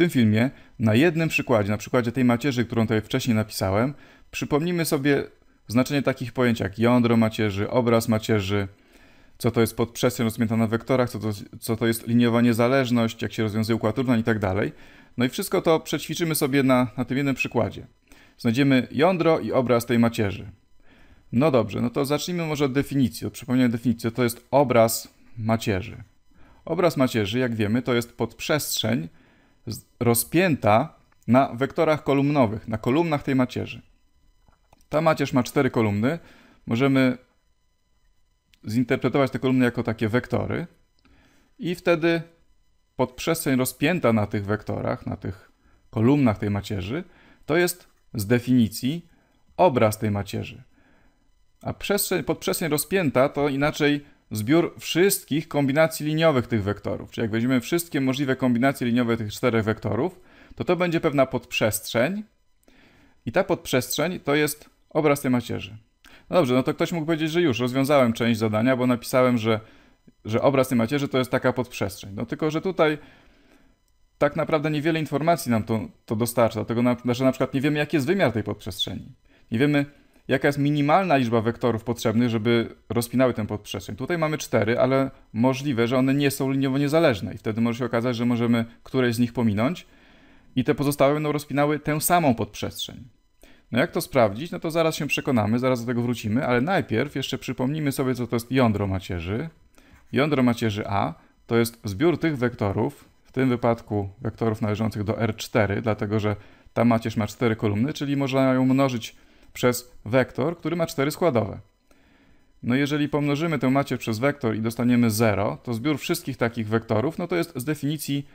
tym filmie na jednym przykładzie, na przykładzie tej macierzy, którą tutaj wcześniej napisałem, przypomnimy sobie znaczenie takich pojęć jak jądro macierzy, obraz macierzy, co to jest podprzestrzeń rozmięta na wektorach, co to, co to jest liniowa niezależność, jak się rozwiązuje układ równań i tak dalej. No i wszystko to przećwiczymy sobie na, na tym jednym przykładzie. Znajdziemy jądro i obraz tej macierzy. No dobrze, no to zacznijmy może od definicji. od przypomnienia definicji. to jest obraz macierzy. Obraz macierzy, jak wiemy, to jest podprzestrzeń rozpięta na wektorach kolumnowych, na kolumnach tej macierzy. Ta macierz ma cztery kolumny. Możemy zinterpretować te kolumny jako takie wektory i wtedy podprzestrzeń rozpięta na tych wektorach, na tych kolumnach tej macierzy, to jest z definicji obraz tej macierzy. A przestrzeń, podprzestrzeń rozpięta to inaczej zbiór wszystkich kombinacji liniowych tych wektorów. Czyli jak weźmiemy wszystkie możliwe kombinacje liniowe tych czterech wektorów, to to będzie pewna podprzestrzeń. I ta podprzestrzeń to jest obraz tej macierzy. No dobrze, no to ktoś mógł powiedzieć, że już rozwiązałem część zadania, bo napisałem, że, że obraz tej macierzy to jest taka podprzestrzeń. No tylko, że tutaj tak naprawdę niewiele informacji nam to, to dostarcza, dlatego na, że na przykład nie wiemy, jaki jest wymiar tej podprzestrzeni. Nie wiemy, jaka jest minimalna liczba wektorów potrzebnych, żeby rozpinały tę podprzestrzeń. Tutaj mamy cztery, ale możliwe, że one nie są liniowo niezależne i wtedy może się okazać, że możemy któreś z nich pominąć i te pozostałe będą rozpinały tę samą podprzestrzeń. No jak to sprawdzić? No to zaraz się przekonamy, zaraz do tego wrócimy, ale najpierw jeszcze przypomnijmy sobie, co to jest jądro macierzy. Jądro macierzy A to jest zbiór tych wektorów, w tym wypadku wektorów należących do R4, dlatego że ta macierz ma cztery kolumny, czyli można ją mnożyć przez wektor, który ma cztery składowe. No jeżeli pomnożymy tę macierz przez wektor i dostaniemy 0, to zbiór wszystkich takich wektorów, no to jest z definicji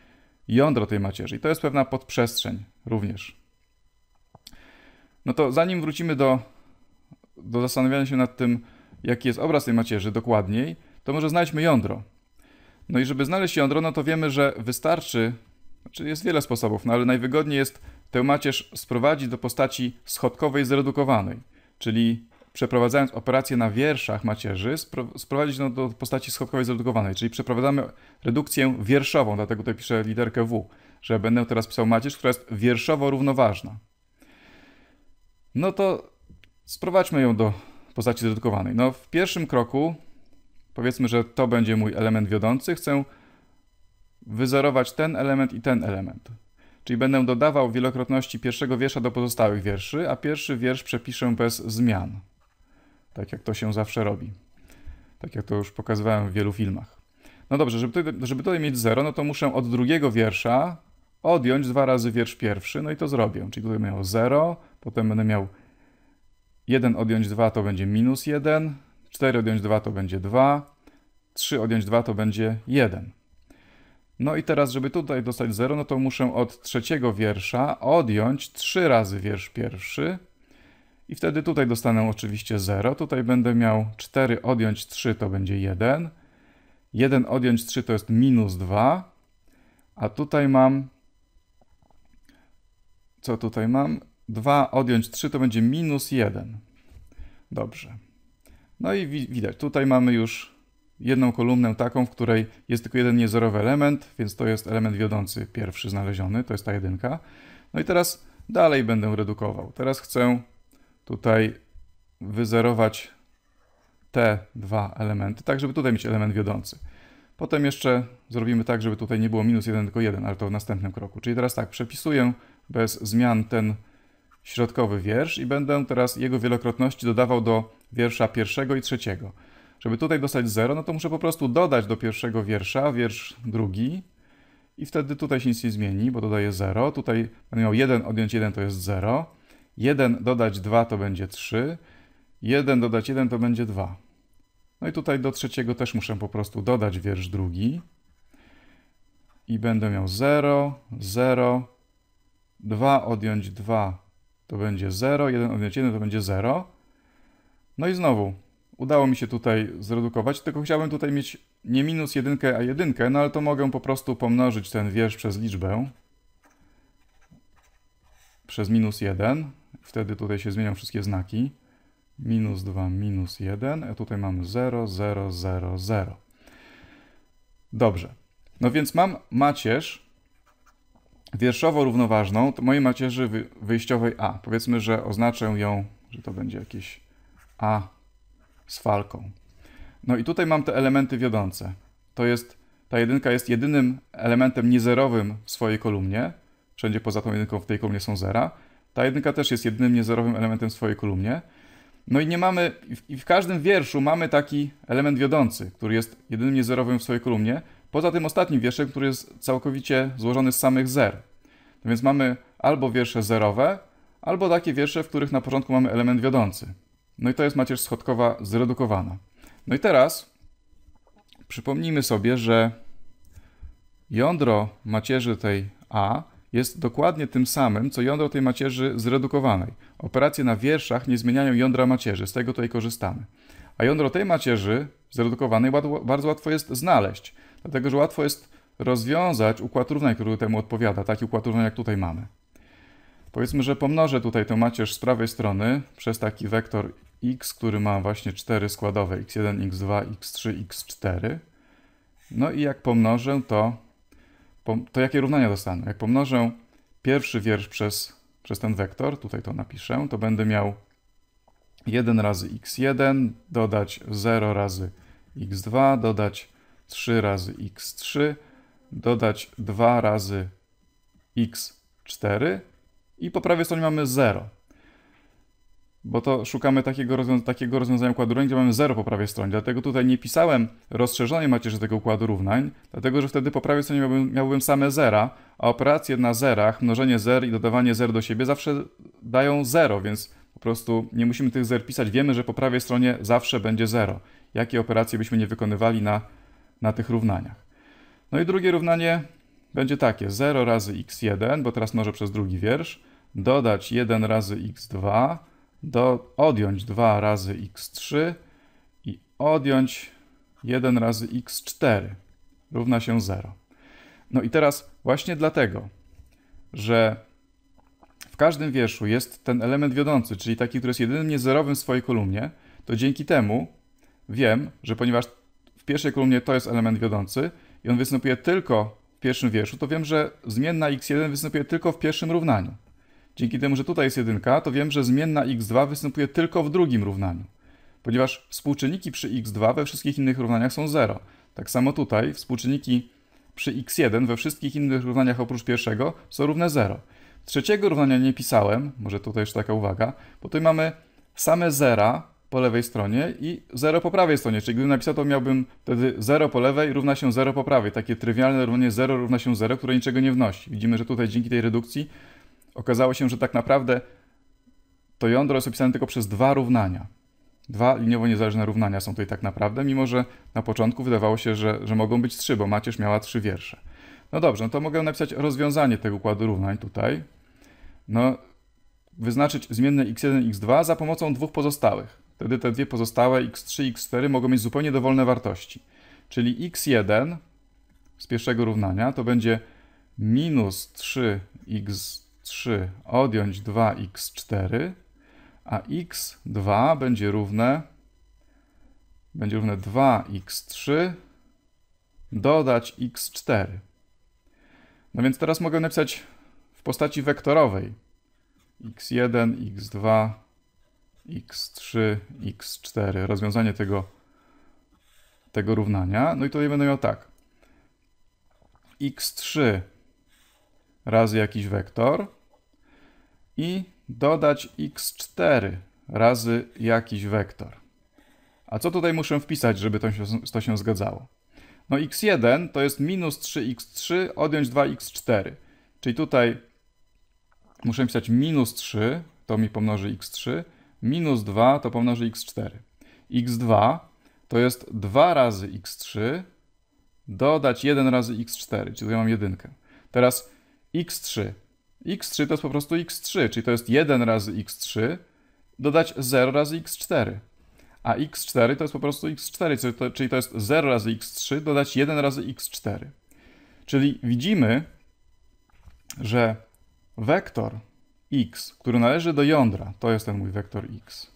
jądro tej macierzy. I to jest pewna podprzestrzeń również. No to zanim wrócimy do, do zastanawiania się nad tym, jaki jest obraz tej macierzy dokładniej, to może znajdźmy jądro. No i żeby znaleźć jądro, no to wiemy, że wystarczy, znaczy jest wiele sposobów, no ale najwygodniej jest tę macierz sprowadzi do postaci schodkowej zredukowanej, czyli przeprowadzając operację na wierszach macierzy, sprowadzić ją do postaci schodkowej zredukowanej, czyli przeprowadzamy redukcję wierszową, dlatego tutaj piszę literkę W, że będę teraz pisał macierz, która jest wierszowo równoważna. No to sprowadźmy ją do postaci zredukowanej. No w pierwszym kroku, powiedzmy, że to będzie mój element wiodący, chcę wyzerować ten element i ten element. Czyli będę dodawał wielokrotności pierwszego wiersza do pozostałych wierszy, a pierwszy wiersz przepiszę bez zmian. Tak jak to się zawsze robi. Tak jak to już pokazywałem w wielu filmach. No dobrze, żeby tutaj, żeby tutaj mieć 0, no to muszę od drugiego wiersza odjąć dwa razy wiersz pierwszy, no i to zrobię. Czyli tutaj będę miał 0, potem będę miał 1 odjąć 2 to będzie minus 1, 4 odjąć 2 to będzie 2, 3 odjąć 2 to będzie 1. No i teraz, żeby tutaj dostać 0, no to muszę od trzeciego wiersza odjąć 3 razy wiersz pierwszy. I wtedy tutaj dostanę oczywiście 0. Tutaj będę miał 4 odjąć 3 to będzie 1. 1 odjąć 3 to jest minus 2. A tutaj mam... Co tutaj mam? 2 odjąć 3 to będzie minus 1. Dobrze. No i widać, tutaj mamy już jedną kolumnę taką, w której jest tylko jeden niezerowy element, więc to jest element wiodący pierwszy znaleziony, to jest ta jedynka. No i teraz dalej będę redukował. Teraz chcę tutaj wyzerować te dwa elementy, tak żeby tutaj mieć element wiodący. Potem jeszcze zrobimy tak, żeby tutaj nie było minus 1, tylko 1, ale to w następnym kroku. Czyli teraz tak, przepisuję bez zmian ten środkowy wiersz i będę teraz jego wielokrotności dodawał do wiersza pierwszego i trzeciego. Żeby tutaj dostać 0, no to muszę po prostu dodać do pierwszego wiersza wiersz drugi i wtedy tutaj się nic nie zmieni, bo dodaję 0. Tutaj będę miał 1 odjąć 1 to jest 0. 1 dodać 2 to będzie 3. 1 dodać 1 to będzie 2. No i tutaj do trzeciego też muszę po prostu dodać wiersz drugi. I będę miał 0, 0, 2 odjąć 2 to będzie 0, 1 odjąć 1 to będzie 0. No i znowu Udało mi się tutaj zredukować, tylko chciałbym tutaj mieć nie minus jedynkę, a jedynkę, no ale to mogę po prostu pomnożyć ten wiersz przez liczbę. Przez minus 1. Wtedy tutaj się zmienią wszystkie znaki. Minus 2, minus 1, a tutaj mamy 0, 0, 0, 0. Dobrze. No więc mam macierz wierszowo równoważną mojej macierzy wyjściowej A. Powiedzmy, że oznaczę ją, że to będzie jakieś A z falką. No i tutaj mam te elementy wiodące. To jest, ta jedynka jest jedynym elementem niezerowym w swojej kolumnie. Wszędzie poza tą jedynką w tej kolumnie są zera. Ta jedynka też jest jedynym niezerowym elementem w swojej kolumnie. No i nie mamy, i w każdym wierszu mamy taki element wiodący, który jest jedynym niezerowym w swojej kolumnie, poza tym ostatnim wierszem, który jest całkowicie złożony z samych zer. No więc mamy albo wiersze zerowe, albo takie wiersze, w których na początku mamy element wiodący. No i to jest macierz schodkowa zredukowana. No i teraz przypomnijmy sobie, że jądro macierzy tej A jest dokładnie tym samym, co jądro tej macierzy zredukowanej. Operacje na wierszach nie zmieniają jądra macierzy, z tego tutaj korzystamy. A jądro tej macierzy zredukowanej bardzo łatwo jest znaleźć, dlatego że łatwo jest rozwiązać układ równań, który temu odpowiada, taki układ równań, jak tutaj mamy. Powiedzmy, że pomnożę tutaj tę macierz z prawej strony przez taki wektor x, który ma właśnie 4 składowe x1, x2, x3, x4. No i jak pomnożę, to, to jakie równania dostanę? Jak pomnożę pierwszy wiersz przez, przez ten wektor, tutaj to napiszę, to będę miał 1 razy x1, dodać 0 razy x2, dodać 3 razy x3, dodać 2 razy x4 i po prawej stronie mamy 0 bo to szukamy takiego, rozwiąza takiego rozwiązania układu równań, gdzie mamy 0 po prawej stronie. Dlatego tutaj nie pisałem rozszerzonej macierzy tego układu równań, dlatego że wtedy po prawej stronie miałbym, miałbym same zera, a operacje na zerach, mnożenie zer i dodawanie zer do siebie zawsze dają 0, więc po prostu nie musimy tych zer pisać. Wiemy, że po prawej stronie zawsze będzie 0. Jakie operacje byśmy nie wykonywali na, na tych równaniach. No i drugie równanie będzie takie. 0 razy x1, bo teraz mnożę przez drugi wiersz, dodać 1 razy x2, do, odjąć 2 razy x3 i odjąć 1 razy x4 równa się 0. No i teraz właśnie dlatego, że w każdym wierszu jest ten element wiodący, czyli taki, który jest jedynym niezerowym w swojej kolumnie, to dzięki temu wiem, że ponieważ w pierwszej kolumnie to jest element wiodący i on występuje tylko w pierwszym wierszu, to wiem, że zmienna x1 występuje tylko w pierwszym równaniu. Dzięki temu, że tutaj jest jedynka, to wiem, że zmienna x2 występuje tylko w drugim równaniu, ponieważ współczynniki przy x2 we wszystkich innych równaniach są 0. Tak samo tutaj współczynniki przy x1 we wszystkich innych równaniach oprócz pierwszego są równe 0. Trzeciego równania nie pisałem, może tutaj jeszcze taka uwaga, bo tutaj mamy same zera po lewej stronie i 0 po prawej stronie, czyli gdybym napisał to miałbym wtedy 0 po lewej równa się 0 po prawej. Takie trywialne równanie 0 równa się 0, które niczego nie wnosi. Widzimy, że tutaj dzięki tej redukcji Okazało się, że tak naprawdę to jądro jest opisane tylko przez dwa równania. Dwa liniowo niezależne równania są tutaj tak naprawdę, mimo że na początku wydawało się, że, że mogą być trzy, bo Macierz miała trzy wiersze. No dobrze, no to mogę napisać rozwiązanie tego układu równań tutaj. No, wyznaczyć zmienne x1 x2 za pomocą dwóch pozostałych. Wtedy te dwie pozostałe x3 x4 mogą mieć zupełnie dowolne wartości. Czyli x1 z pierwszego równania to będzie minus 3x 3 odjąć 2x4, a x2 będzie równe będzie równe 2x3 dodać x4. No więc teraz mogę napisać w postaci wektorowej x1, x2, x3, x4. Rozwiązanie tego, tego równania. No i tutaj będę miał tak. x3 razy jakiś wektor i dodać x4 razy jakiś wektor. A co tutaj muszę wpisać, żeby to się, to się zgadzało? No x1 to jest minus 3x3 odjąć 2x4. Czyli tutaj muszę pisać minus 3, to mi pomnoży x3, minus 2 to pomnoży x4. x2 to jest 2 razy x3 dodać 1 razy x4, czyli tutaj mam jedynkę. Teraz x3 x3 to jest po prostu x3, czyli to jest 1 razy x3 dodać 0 razy x4. A x4 to jest po prostu x4, czyli to, jest 0 razy x3 dodać 1 razy x4. Czyli widzimy, że wektor x, który należy do jądra, to jest ten mój wektor x,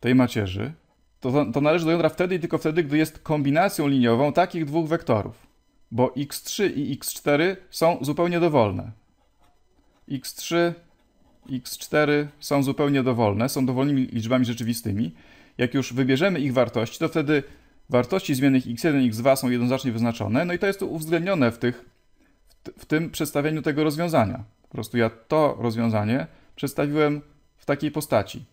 tej macierzy, to, to należy do jądra wtedy i tylko wtedy, gdy jest kombinacją liniową takich dwóch wektorów, bo x3 i x4 są zupełnie dowolne x3, x4 są zupełnie dowolne, są dowolnymi liczbami rzeczywistymi. Jak już wybierzemy ich wartości, to wtedy wartości zmiennych x1 i x2 są jednoznacznie wyznaczone, no i to jest tu uwzględnione w, tych, w tym przedstawieniu tego rozwiązania. Po prostu ja to rozwiązanie przedstawiłem w takiej postaci.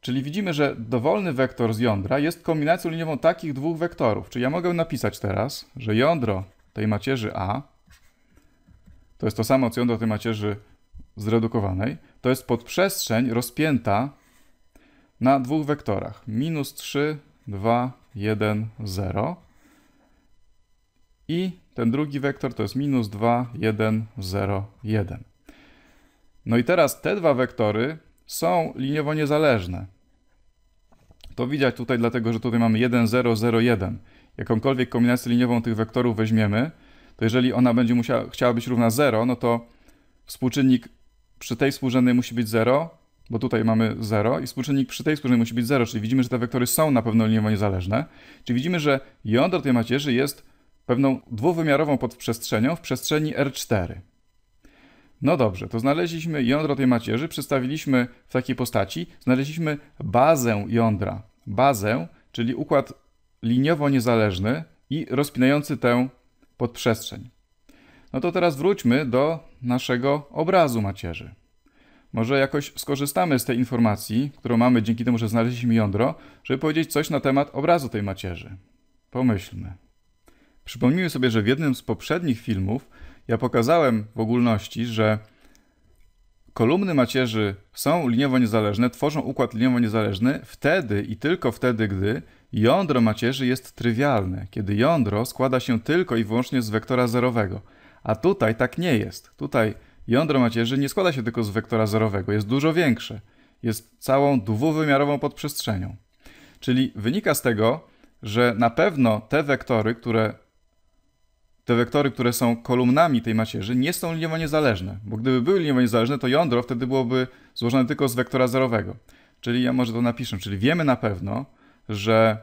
Czyli widzimy, że dowolny wektor z jądra jest kombinacją liniową takich dwóch wektorów. Czyli ja mogę napisać teraz, że jądro tej macierzy A to jest to samo co do tej macierzy zredukowanej, to jest podprzestrzeń rozpięta na dwóch wektorach. Minus 3, 2, 1, 0. I ten drugi wektor to jest minus 2, 1, 0, 1. No i teraz te dwa wektory są liniowo niezależne. To widać tutaj, dlatego że tutaj mamy 1, 0, 0, 1. Jakąkolwiek kombinację liniową tych wektorów weźmiemy, to jeżeli ona będzie musiała, chciała być równa 0, no to współczynnik przy tej współrzędnej musi być 0, bo tutaj mamy 0 i współczynnik przy tej współrzędnej musi być 0, czyli widzimy, że te wektory są na pewno liniowo niezależne. Czyli widzimy, że jądro tej macierzy jest pewną dwuwymiarową podprzestrzenią w przestrzeni R4. No dobrze, to znaleźliśmy jądro tej macierzy, przedstawiliśmy w takiej postaci, znaleźliśmy bazę jądra, bazę, czyli układ liniowo niezależny i rozpinający tę podprzestrzeń. No to teraz wróćmy do naszego obrazu macierzy. Może jakoś skorzystamy z tej informacji, którą mamy dzięki temu, że znaleźliśmy jądro, żeby powiedzieć coś na temat obrazu tej macierzy. Pomyślmy. Przypomnijmy sobie, że w jednym z poprzednich filmów ja pokazałem w ogólności, że kolumny macierzy są liniowo niezależne, tworzą układ liniowo niezależny wtedy i tylko wtedy, gdy jądro macierzy jest trywialne, kiedy jądro składa się tylko i wyłącznie z wektora zerowego. A tutaj tak nie jest. Tutaj jądro macierzy nie składa się tylko z wektora zerowego, jest dużo większe. Jest całą dwuwymiarową podprzestrzenią. Czyli wynika z tego, że na pewno te wektory, które te wektory, które są kolumnami tej macierzy, nie są liniowo niezależne, bo gdyby były liniowo niezależne, to jądro wtedy byłoby złożone tylko z wektora zerowego. Czyli ja może to napiszę, czyli wiemy na pewno, że,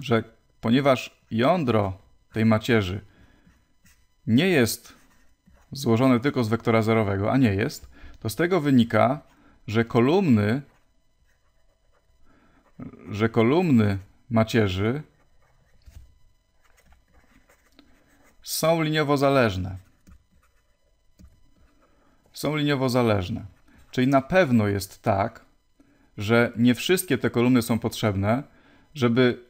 że ponieważ jądro tej macierzy nie jest złożone tylko z wektora zerowego, a nie jest, to z tego wynika, że kolumny, że kolumny macierzy są liniowo zależne. Są liniowo zależne. Czyli na pewno jest tak, że nie wszystkie te kolumny są potrzebne, żeby,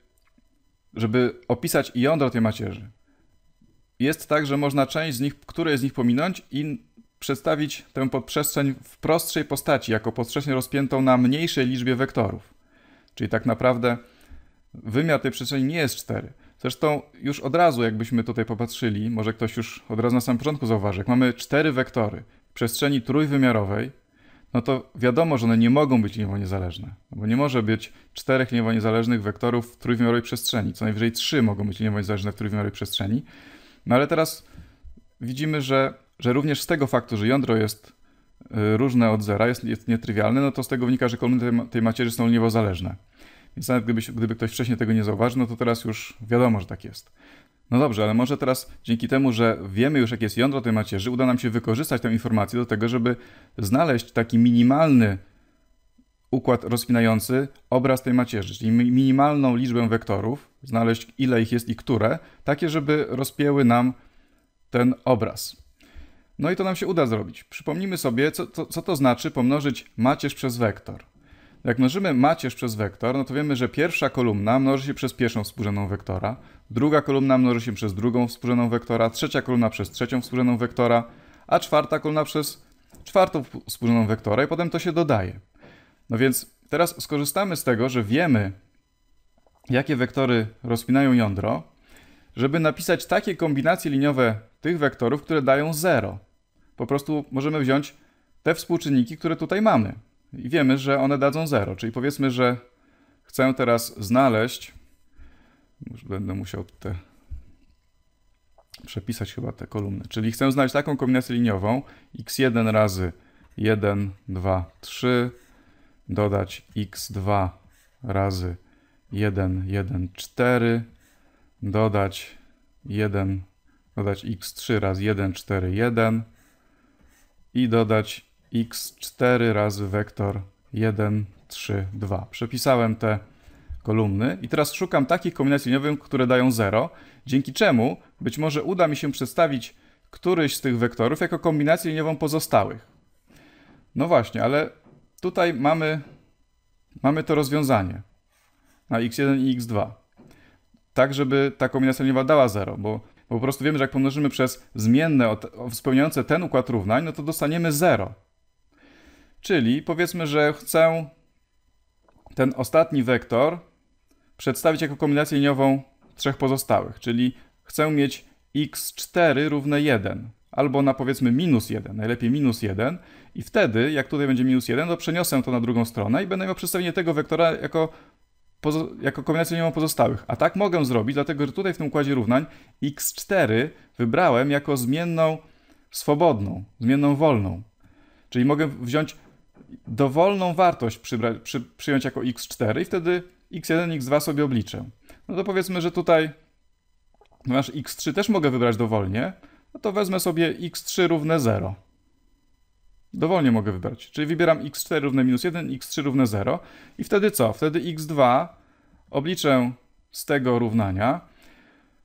żeby opisać jądro tej macierzy. Jest tak, że można część z nich, które z nich pominąć i przedstawić tę podprzestrzeń w prostszej postaci, jako podprzestrzeń rozpiętą na mniejszej liczbie wektorów. Czyli tak naprawdę wymiar tej przestrzeni nie jest 4. Zresztą już od razu, jakbyśmy tutaj popatrzyli, może ktoś już od razu na samym początku zauważy, jak mamy cztery wektory w przestrzeni trójwymiarowej, no to wiadomo, że one nie mogą być liniowo niezależne, no bo nie może być czterech liniowo niezależnych wektorów w trójwymiarowej przestrzeni. Co najwyżej trzy mogą być liniowo niezależne w trójwymiarowej przestrzeni. No ale teraz widzimy, że, że również z tego faktu, że jądro jest y, różne od zera, jest, jest nietrywialne, no to z tego wynika, że kolumny tej, macierzy są liniowo zależne. Więc nawet gdyby, gdyby ktoś wcześniej tego nie zauważył, no to teraz już wiadomo, że tak jest. No dobrze, ale może teraz dzięki temu, że wiemy już, jakie jest jądro tej macierzy, uda nam się wykorzystać tę informację do tego, żeby znaleźć taki minimalny układ rozpinający obraz tej macierzy, czyli minimalną liczbę wektorów, znaleźć ile ich jest i które, takie, żeby rozpięły nam ten obraz. No i to nam się uda zrobić. Przypomnijmy sobie, co, co, co to znaczy pomnożyć macierz przez wektor. Jak mnożymy macierz przez wektor, no to wiemy, że pierwsza kolumna mnoży się przez pierwszą współrzędną wektora, druga kolumna mnoży się przez drugą współrzędną wektora, trzecia kolumna przez trzecią współrzędną wektora, a czwarta kolumna przez czwartą współrzędną wektora i potem to się dodaje. No więc teraz skorzystamy z tego, że wiemy, jakie wektory rozpinają jądro, żeby napisać takie kombinacje liniowe tych wektorów, które dają 0. Po prostu możemy wziąć te współczynniki, które tutaj mamy i wiemy, że one dadzą 0. Czyli powiedzmy, że chcę teraz znaleźć, już będę musiał te przepisać chyba te kolumny, czyli chcę znaleźć taką kombinację liniową x1 razy 1, 2, 3, dodać x2 razy 1, 1, 4, dodać 1, dodać x3 razy 1, 4, 1 i dodać x 4 razy wektor 1, 3, 2. Przepisałem te kolumny i teraz szukam takich kombinacji liniowych, które dają 0, dzięki czemu być może uda mi się przedstawić któryś z tych wektorów jako kombinację liniową pozostałych. No właśnie, ale tutaj mamy, mamy to rozwiązanie na x1 i x2. Tak, żeby ta kombinacja liniowa dała 0, bo, bo po prostu wiemy, że jak pomnożymy przez zmienne o, spełniające ten układ równań, no to dostaniemy 0. Czyli powiedzmy, że chcę ten ostatni wektor przedstawić jako kombinację liniową trzech pozostałych, czyli chcę mieć x4 równe 1, albo na powiedzmy minus 1, najlepiej minus 1 i wtedy, jak tutaj będzie minus 1, to przeniosę to na drugą stronę i będę miał przedstawienie tego wektora jako, jako kombinację liniową pozostałych. A tak mogę zrobić, dlatego że tutaj w tym układzie równań x4 wybrałem jako zmienną swobodną, zmienną wolną. Czyli mogę wziąć dowolną wartość przybra, przy, przyjąć jako x4 i wtedy x1, x2 sobie obliczę. No to powiedzmy, że tutaj ponieważ x3 też mogę wybrać dowolnie, no to wezmę sobie x3 równe 0. Dowolnie mogę wybrać. Czyli wybieram x4 równe minus 1, x3 równe 0. I wtedy co? Wtedy x2 obliczę z tego równania.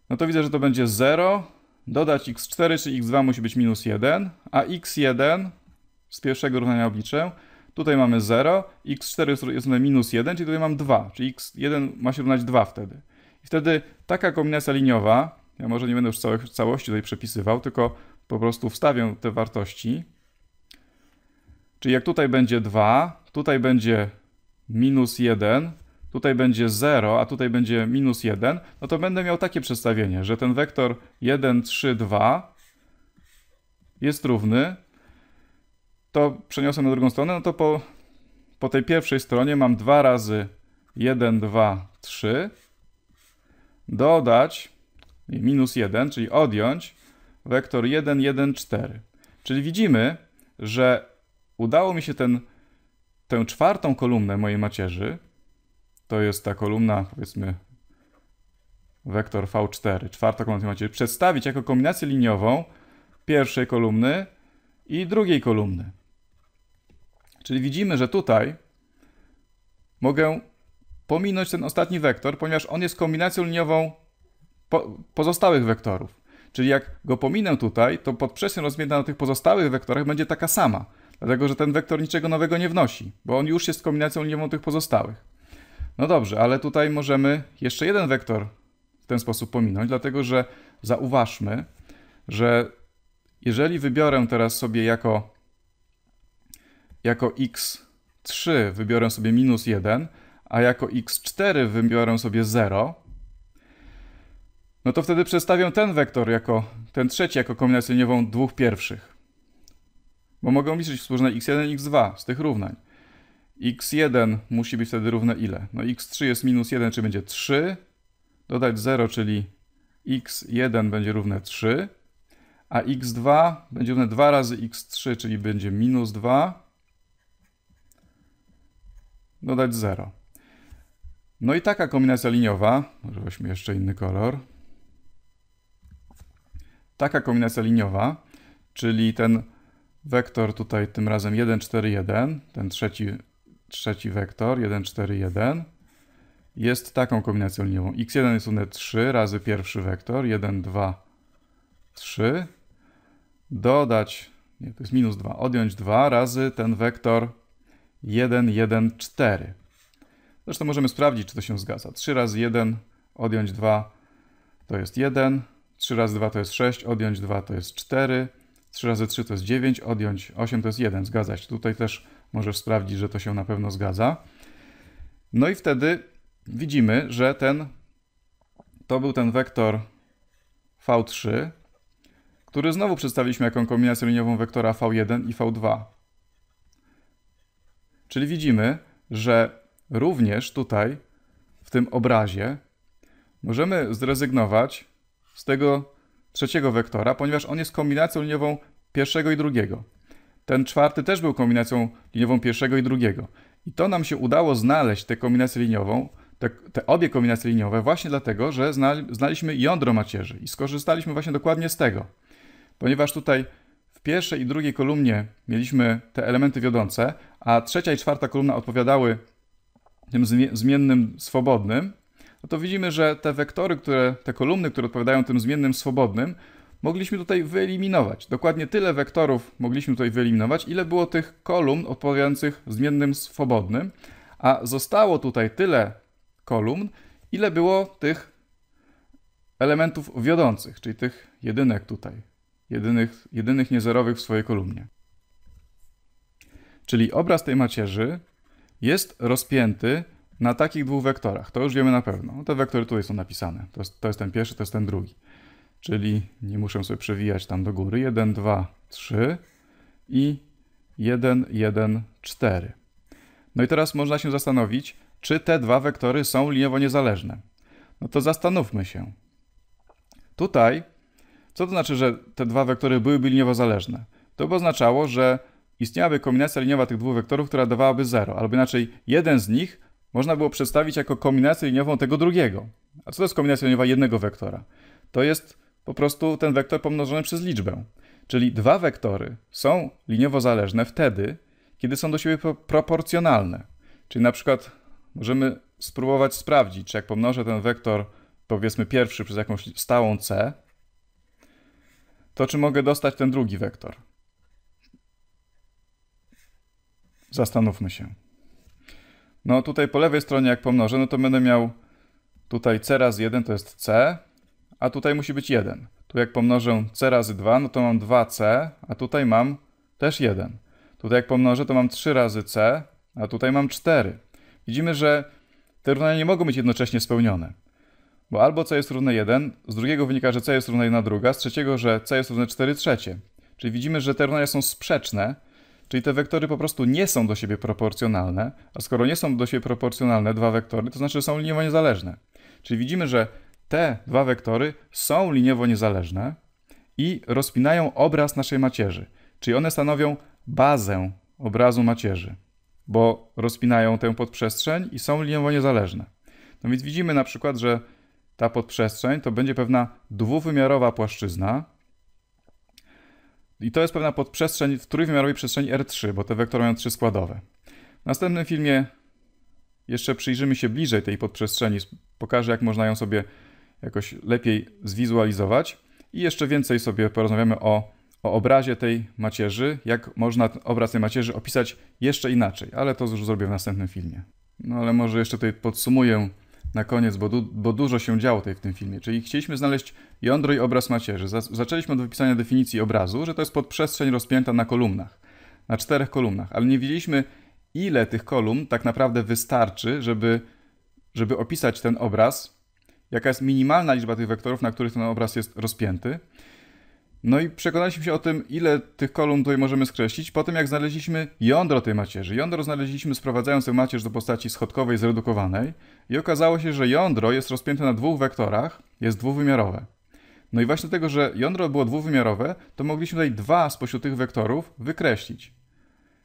No to widzę, że to będzie 0, dodać x4, czyli x2 musi być minus 1, a x1 z pierwszego równania obliczę, Tutaj mamy 0, x4 jest równe minus 1, czyli tutaj mam 2, czyli x1 ma się równać 2 wtedy. I wtedy taka kombinacja liniowa, ja może nie będę już całych, całości tutaj przepisywał, tylko po prostu wstawię te wartości. Czyli jak tutaj będzie 2, tutaj będzie minus 1, tutaj będzie 0, a tutaj będzie minus 1, no to będę miał takie przedstawienie, że ten wektor 1, 3, 2 jest równy to przeniosłem na drugą stronę, no to po, po tej pierwszej stronie mam 2 razy 1, 2, 3. Dodać minus 1, czyli odjąć wektor 1, 1, 4. Czyli widzimy, że udało mi się ten, tę czwartą kolumnę mojej macierzy, to jest ta kolumna, powiedzmy, wektor V4, czwarta kolumna tej macierzy, przedstawić jako kombinację liniową pierwszej kolumny i drugiej kolumny. Czyli widzimy, że tutaj mogę pominąć ten ostatni wektor, ponieważ on jest kombinacją liniową po pozostałych wektorów. Czyli jak go pominę tutaj, to podprzestrzeń rozmięta na tych pozostałych wektorach będzie taka sama, dlatego że ten wektor niczego nowego nie wnosi, bo on już jest kombinacją liniową tych pozostałych. No dobrze, ale tutaj możemy jeszcze jeden wektor w ten sposób pominąć, dlatego że zauważmy, że jeżeli wybiorę teraz sobie jako jako x3 wybiorę sobie minus 1, a jako x4 wybiorę sobie 0, no to wtedy przedstawię ten wektor jako, ten trzeci jako kombinację liniową dwóch pierwszych. Bo mogę liczyć wspólne x1 i x2 z tych równań. x1 musi być wtedy równe ile? No x3 jest minus 1, czyli będzie 3. Dodać 0, czyli x1 będzie równe 3, a x2 będzie równe 2 razy x3, czyli będzie minus 2 dodać 0. No i taka kombinacja liniowa, może weźmy jeszcze inny kolor. Taka kombinacja liniowa, czyli ten wektor tutaj tym razem 1, 4, 1, ten trzeci, trzeci wektor 1, 4, 1, jest taką kombinacją liniową. x1 jest równe 3 razy pierwszy wektor, 1, 2, 3, dodać, nie, to jest minus 2, odjąć 2 razy ten wektor 114. Zresztą możemy sprawdzić, czy to się zgadza. 3 razy 1, odjąć 2 to jest 1, 3 razy 2 to jest 6, odjąć 2 to jest 4, 3 razy 3 to jest 9, odjąć 8 to jest 1. Zgadza się. Tutaj też możesz sprawdzić, że to się na pewno zgadza. No i wtedy widzimy, że ten to był ten wektor V3, który znowu przedstawiliśmy jako kombinację liniową wektora V1 i V2. Czyli widzimy, że również tutaj, w tym obrazie, możemy zrezygnować z tego trzeciego wektora, ponieważ on jest kombinacją liniową pierwszego i drugiego. Ten czwarty też był kombinacją liniową pierwszego i drugiego. I to nam się udało znaleźć tę kombinację liniową, te, te obie kombinacje liniowe, właśnie dlatego, że znali, znaliśmy jądro macierzy i skorzystaliśmy właśnie dokładnie z tego. Ponieważ tutaj pierwszej i drugiej kolumnie mieliśmy te elementy wiodące, a trzecia i czwarta kolumna odpowiadały tym zmiennym swobodnym, no to widzimy, że te wektory, które, te kolumny, które odpowiadają tym zmiennym swobodnym, mogliśmy tutaj wyeliminować. Dokładnie tyle wektorów mogliśmy tutaj wyeliminować, ile było tych kolumn odpowiadających zmiennym swobodnym, a zostało tutaj tyle kolumn, ile było tych elementów wiodących, czyli tych jedynek tutaj jedynych, jedynych niezerowych w swojej kolumnie. Czyli obraz tej macierzy jest rozpięty na takich dwóch wektorach. To już wiemy na pewno. Te wektory tutaj są napisane. To jest, to jest ten pierwszy, to jest ten drugi. Czyli nie muszę sobie przewijać tam do góry. 1, 2, 3 i 1, 1, 4. No i teraz można się zastanowić, czy te dwa wektory są liniowo niezależne. No to zastanówmy się. Tutaj co to znaczy, że te dwa wektory byłyby liniowo zależne? To by oznaczało, że istniałaby kombinacja liniowa tych dwóch wektorów, która dawałaby 0, albo inaczej jeden z nich można było przedstawić jako kombinację liniową tego drugiego. A co to jest kombinacja liniowa jednego wektora? To jest po prostu ten wektor pomnożony przez liczbę. Czyli dwa wektory są liniowo zależne wtedy, kiedy są do siebie proporcjonalne. Czyli na przykład możemy spróbować sprawdzić, czy jak pomnożę ten wektor, powiedzmy pierwszy, przez jakąś stałą c, to czy mogę dostać ten drugi wektor? Zastanówmy się. No tutaj po lewej stronie jak pomnożę, no to będę miał tutaj c razy 1 to jest c, a tutaj musi być 1. Tu jak pomnożę c razy 2, no to mam 2c, a tutaj mam też 1. Tutaj jak pomnożę, to mam 3 razy c, a tutaj mam 4. Widzimy, że te równania nie mogą być jednocześnie spełnione. Bo albo c jest równe 1, z drugiego wynika, że c jest równe 1 druga, z trzeciego, że c jest równe 4 trzecie. Czyli widzimy, że te równania są sprzeczne, czyli te wektory po prostu nie są do siebie proporcjonalne, a skoro nie są do siebie proporcjonalne dwa wektory, to znaczy, że są liniowo niezależne. Czyli widzimy, że te dwa wektory są liniowo niezależne i rozpinają obraz naszej macierzy. Czyli one stanowią bazę obrazu macierzy, bo rozpinają tę podprzestrzeń i są liniowo niezależne. No więc widzimy na przykład, że ta podprzestrzeń, to będzie pewna dwuwymiarowa płaszczyzna. I to jest pewna podprzestrzeń w trójwymiarowej przestrzeni R3, bo te wektory mają trzy składowe. W następnym filmie jeszcze przyjrzymy się bliżej tej podprzestrzeni. Pokażę, jak można ją sobie jakoś lepiej zwizualizować. I jeszcze więcej sobie porozmawiamy o, o obrazie tej macierzy, jak można obraz tej macierzy opisać jeszcze inaczej, ale to już zrobię w następnym filmie. No ale może jeszcze tutaj podsumuję na koniec, bo, du bo dużo się działo tutaj w tym filmie. Czyli chcieliśmy znaleźć jądro i obraz macierzy. Za zaczęliśmy od wypisania definicji obrazu, że to jest podprzestrzeń rozpięta na kolumnach, na czterech kolumnach, ale nie wiedzieliśmy, ile tych kolumn tak naprawdę wystarczy, żeby, żeby opisać ten obraz, jaka jest minimalna liczba tych wektorów, na których ten obraz jest rozpięty. No i przekonaliśmy się o tym, ile tych kolumn tutaj możemy skreślić, po tym jak znaleźliśmy jądro tej macierzy. Jądro znaleźliśmy sprowadzając tę macierz do postaci schodkowej, zredukowanej. I okazało się, że jądro jest rozpięte na dwóch wektorach, jest dwuwymiarowe. No i właśnie dlatego, że jądro było dwuwymiarowe, to mogliśmy tutaj dwa spośród tych wektorów wykreślić.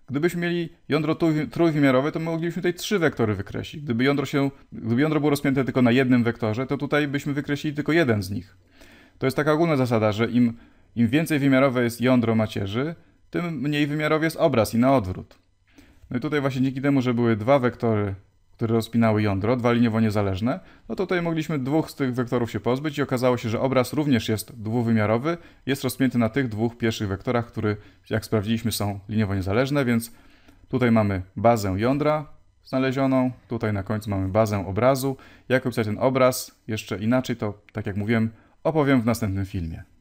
Gdybyśmy mieli jądro trójwymiarowe, to moglibyśmy tutaj trzy wektory wykreślić. Gdyby jądro, się, gdyby jądro było rozpięte tylko na jednym wektorze, to tutaj byśmy wykreślili tylko jeden z nich. To jest taka ogólna zasada, że im, im więcej wymiarowe jest jądro macierzy, tym mniej wymiarowy jest obraz i na odwrót. No i tutaj właśnie dzięki temu, że były dwa wektory które rozpinały jądro, dwa liniowo niezależne, no to tutaj mogliśmy dwóch z tych wektorów się pozbyć i okazało się, że obraz również jest dwuwymiarowy, jest rozpięty na tych dwóch pierwszych wektorach, które jak sprawdziliśmy są liniowo niezależne, więc tutaj mamy bazę jądra znalezioną, tutaj na końcu mamy bazę obrazu. Jak opisać ten obraz jeszcze inaczej, to tak jak mówiłem, opowiem w następnym filmie.